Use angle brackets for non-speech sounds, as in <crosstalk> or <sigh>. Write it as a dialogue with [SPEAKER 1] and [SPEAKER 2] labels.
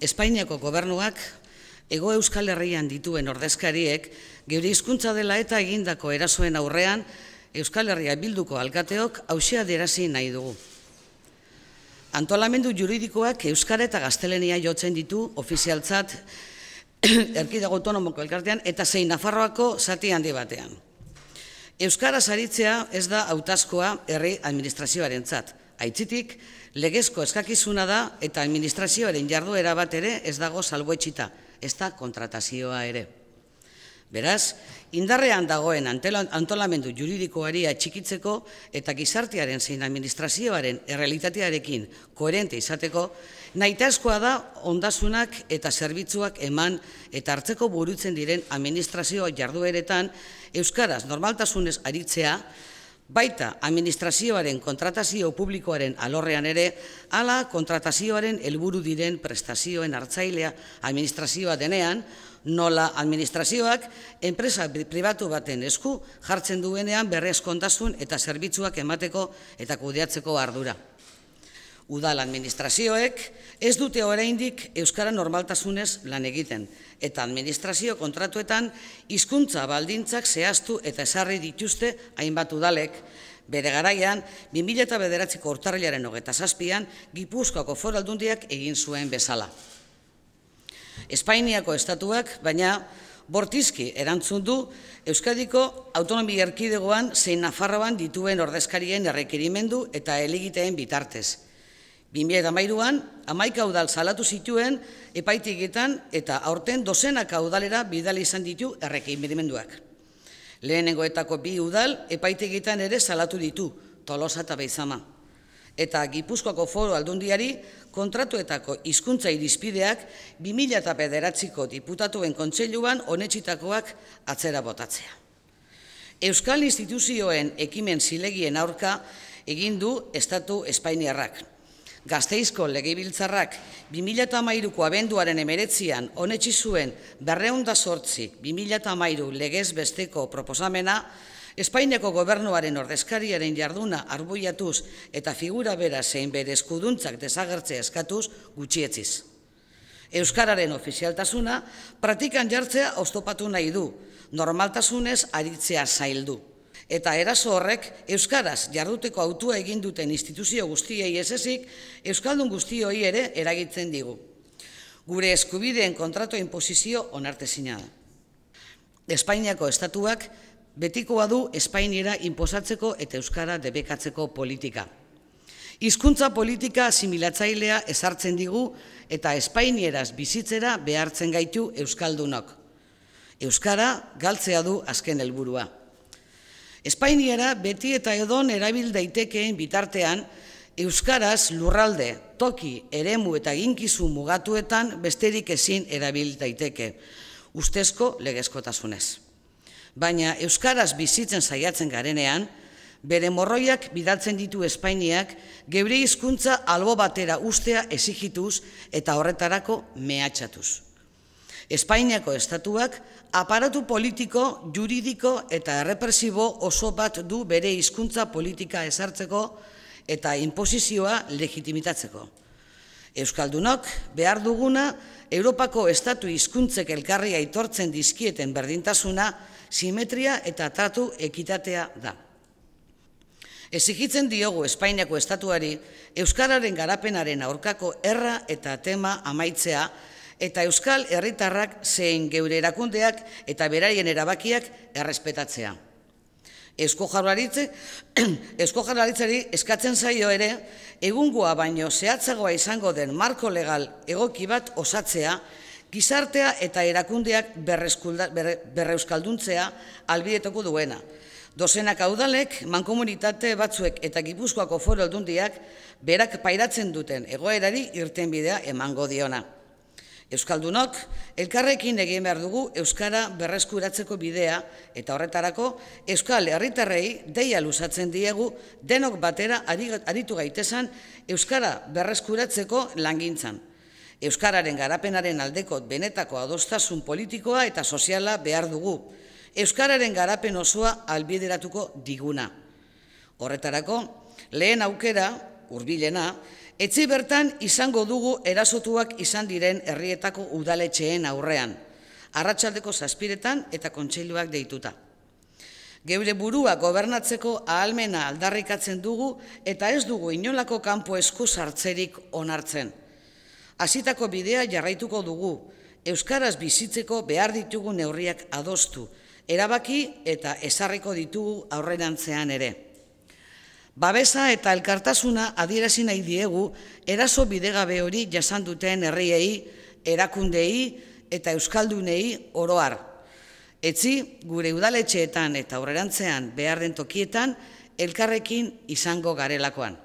[SPEAKER 1] Espainiako gobernuak Ego Euskal Herrian dituen ordezkariek geure hizkuntza dela eta egindako erasoen aurrean Euskal Herria bilduko alkateok hausia derasi nahi dugu. Antolamendu juridikoak Euskara eta Gaztelenia jotzen ditu ofizialtzat <clears throat> erkidego autonomoko elkartean eta zein Nafarroako zati handi batean. Euskara saritzea ez da hautazkoa herri administrazioaren zat. Aitzitik, legezko eskakizuna da eta administrazioaren jarduera bat ere ez dago salboetxita, ez da kontratazioa ere. Beraz, indarrean dagoen antolamendu juridikoari atxikitzeko eta gizartearen zein administrazioaren errealitatearekin koherente izateko, nahitazkoa da ondasunak eta zerbitzuak eman eta hartzeko burutzen diren administrazioa jardueretan euskaraz normaltasunez aritzea, Baita, administrazioaren kontratazio publikoaren alorrean ere, ala kontratazioaren helburu diren prestazioen hartzailea administrazioa denean, nola administrazioak enpresa pribatu baten esku jartzen duenean berrezkontasun eta zerbitzuak emateko eta kudeatzeko ardura. Udal administrazioek, ez dute oraindik euskara normaltasunez lan egiten eta administrazio kontratuetan hizkuntza baldintzak zehaztu eta esarri dituzte hainbat udalek. Bere garaian, 2008ko urtarrilaren hogeta zazpian, Gipuzkoako foraldundiak egin zuen bezala. Espainiako estatuak, baina bortizki erantzun du Euskadiko autonomi erkidegoan zein Nafarroan dituen ordezkarien errekerimendu eta eligiteen bitartez. 2000 an amaika udal salatu zituen epaitiketan eta aurten dozenaka udalera bidali izan ditu errekein Lehenengoetako bi udal epaitiketan ere salatu ditu, tolosa eta beizama. Eta Gipuzkoako foro aldundiari kontratuetako hizkuntza irizpideak 2008ko diputatuen kontseiluan honetxitakoak atzera botatzea. Euskal instituzioen ekimen zilegien aurka egin du Estatu Espainiarrak, Gazteizko legibiltzarrak 2008ko abenduaren emeretzian honetxi zuen berreunda sortzi 2008 legez besteko proposamena, Espainiako gobernuaren ordezkariaren jarduna arbuiatuz eta figura bera zein bere eskuduntzak desagertzea eskatuz gutxietziz. Euskararen ofizialtasuna, praktikan jartzea oztopatu nahi du, normaltasunez aritzea zaildu eta eraso horrek Euskaraz jarduteko autua eginduten instituzio guztiei esezik Euskaldun guztioi ere eragitzen digu. Gure eskubideen kontrato inposizio onartezina da. Espainiako estatuak betikoa du Espainiera inposatzeko eta Euskara debekatzeko politika. Hizkuntza politika similatzailea ezartzen digu eta Espainieraz bizitzera behartzen gaitu Euskaldunok. Euskara galtzea du azken helburua. Espainiera beti eta edon erabil daitekeen bitartean, Euskaraz lurralde, toki, eremu eta ginkizu mugatuetan besterik ezin erabil daiteke, ustezko legezkotasunez. Baina Euskaraz bizitzen saiatzen garenean, bere morroiak bidatzen ditu Espainiak gebre hizkuntza albo batera ustea ezigituz eta horretarako mehatxatuz. Espainiako estatuak aparatu politiko, juridiko eta errepresibo oso bat du bere hizkuntza politika esartzeko eta inposizioa legitimitatzeko. Euskaldunok behar duguna Europako estatu hizkuntzek elkarri aitortzen dizkieten berdintasuna simetria eta tratu ekitatea da. Ezigitzen diogu Espainiako estatuari Euskararen garapenaren aurkako erra eta tema amaitzea eta euskal herritarrak zein geure erakundeak eta beraien erabakiak errespetatzea. Esko jarraritze, <clears throat> esko jarraritzeri eskatzen zaio ere, egungoa baino zehatzagoa izango den marko legal egoki bat osatzea, gizartea eta erakundeak berre, berreuskalduntzea albidetoko duena. Dozenak audalek, mankomunitate batzuek eta gipuzkoako foro aldundiak, berak pairatzen duten egoerari irtenbidea emango diona. Euskaldunok, elkarrekin egin behar dugu Euskara berreskuratzeko bidea eta horretarako Euskal herritarrei deia lusatzen diegu denok batera aritu gaitezan Euskara berreskuratzeko langintzan. Euskararen garapenaren aldeko benetako adostasun politikoa eta soziala behar dugu. Euskararen garapen osoa albideratuko diguna. Horretarako, lehen aukera, urbilena, Etzi bertan izango dugu erasotuak izan diren herrietako udaletxeen aurrean, arratsaldeko zazpiretan eta kontseiluak deituta. Geure burua gobernatzeko ahalmena aldarrikatzen dugu eta ez dugu inolako kanpo esku sartzerik onartzen. Hasitako bidea jarraituko dugu, Euskaraz bizitzeko behar ditugu neurriak adostu, erabaki eta ezarriko ditugu aurrerantzean ere. Babesa eta elkartasuna adierazi nahi diegu eraso bidegabe hori jasan duten herriei, erakundei eta euskaldunei oro har. Etzi gure udaletxeetan eta aurrerantzean behar den tokietan elkarrekin izango garelakoan.